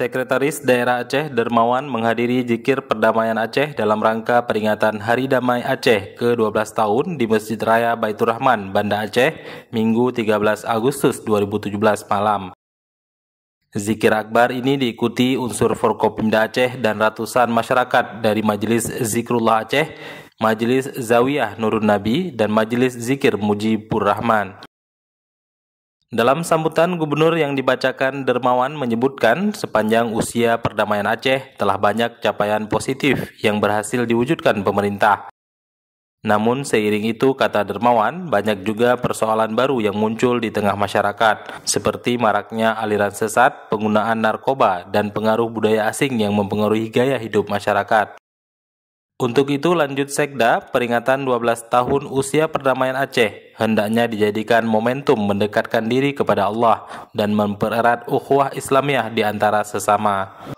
Sekretaris Daerah Aceh Dermawan menghadiri jikir perdamaian Aceh dalam rangka peringatan Hari Damai Aceh ke-12 tahun di Masjid Raya Baitur Rahman, Banda Aceh, Minggu 13 Agustus 2017 malam. Zikir Akbar ini diikuti unsur Forkopimda Aceh dan ratusan masyarakat dari Majelis Zikrullah Aceh, Majelis Zawiyah Nurun Nabi, dan Majelis Zikir Mujibur Rahman. Dalam sambutan gubernur yang dibacakan Dermawan menyebutkan sepanjang usia perdamaian Aceh telah banyak capaian positif yang berhasil diwujudkan pemerintah. Namun seiring itu kata Dermawan banyak juga persoalan baru yang muncul di tengah masyarakat seperti maraknya aliran sesat, penggunaan narkoba dan pengaruh budaya asing yang mempengaruhi gaya hidup masyarakat. Untuk itu lanjut Sekda, peringatan 12 tahun usia perdamaian Aceh hendaknya dijadikan momentum mendekatkan diri kepada Allah dan mempererat ukhuwah Islamiah di antara sesama.